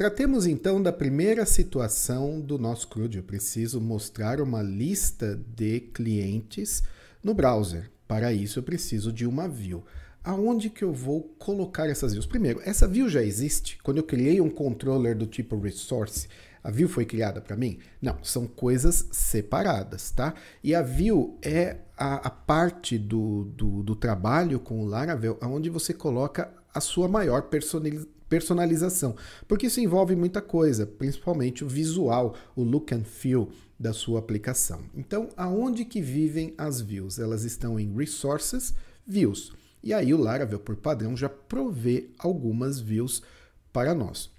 Tratemos então da primeira situação do nosso CRUD. Eu preciso mostrar uma lista de clientes no browser. Para isso, eu preciso de uma view. Aonde que eu vou colocar essas views? Primeiro, essa view já existe? Quando eu criei um controller do tipo resource, a view foi criada para mim? Não, são coisas separadas, tá? E a view é a, a parte do, do, do, trabalho com o Laravel onde você coloca a sua maior personalização, porque isso envolve muita coisa, principalmente o visual, o look and feel da sua aplicação. Então, aonde que vivem as views? Elas estão em resources, views. E aí o Laravel por padrão já provê algumas views para nós.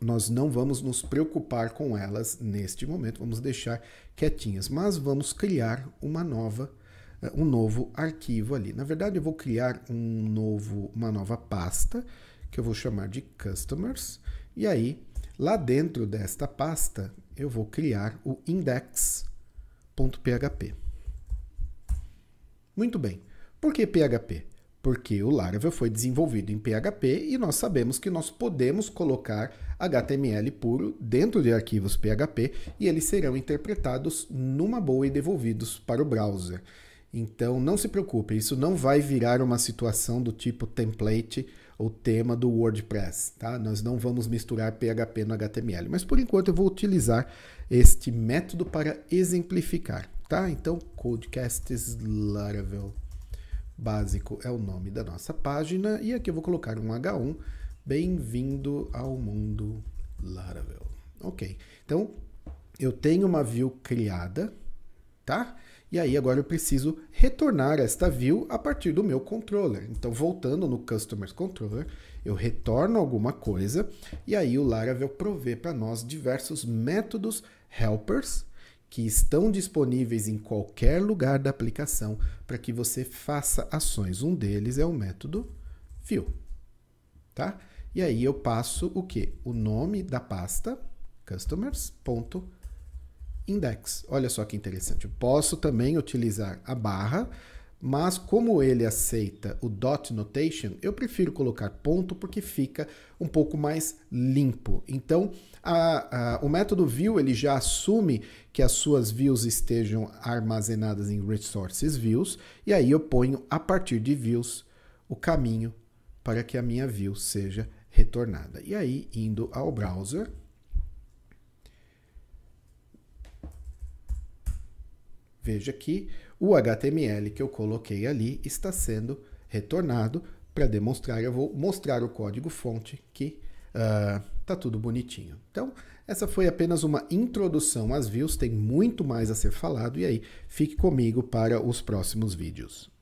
Nós não vamos nos preocupar com elas neste momento, vamos deixar quietinhas, mas vamos criar uma nova eh, um novo arquivo ali. Na verdade, eu vou criar um novo, uma nova pasta que eu vou chamar de customers, e aí lá dentro desta pasta eu vou criar o index.php. Muito bem. Por que PHP? Porque o Laravel foi desenvolvido em PHP e nós sabemos que nós podemos colocar HTML puro dentro de arquivos PHP e eles serão interpretados numa boa e devolvidos para o browser. Então não se preocupe, isso não vai virar uma situação do tipo template o tema do WordPress, tá? Nós não vamos misturar PHP no HTML, mas por enquanto eu vou utilizar este método para exemplificar, tá? Então, Codecasts Laravel básico é o nome da nossa página e aqui eu vou colocar um H1, bem-vindo ao mundo Laravel. OK. Então, eu tenho uma view criada, tá? E aí agora eu preciso retornar esta view a partir do meu controller. Então voltando no Customer Controller, eu retorno alguma coisa e aí o Laravel provê para nós diversos métodos helpers que estão disponíveis em qualquer lugar da aplicação para que você faça ações. Um deles é o método view, tá? E aí eu passo o que? O nome da pasta customers.com index. Olha só que interessante. Eu posso também utilizar a barra, mas como ele aceita o dot notation, eu prefiro colocar ponto porque fica um pouco mais limpo. Então, a, a, o método view ele já assume que as suas views estejam armazenadas em resources views, e aí eu ponho a partir de views o caminho para que a minha view seja retornada. E aí, indo ao browser, Veja que o HTML que eu coloquei ali está sendo retornado para demonstrar. Eu vou mostrar o código fonte que está ah, uh, tudo bonitinho. Então, essa foi apenas uma introdução às views, tem muito mais a ser falado e aí fique comigo para os próximos vídeos.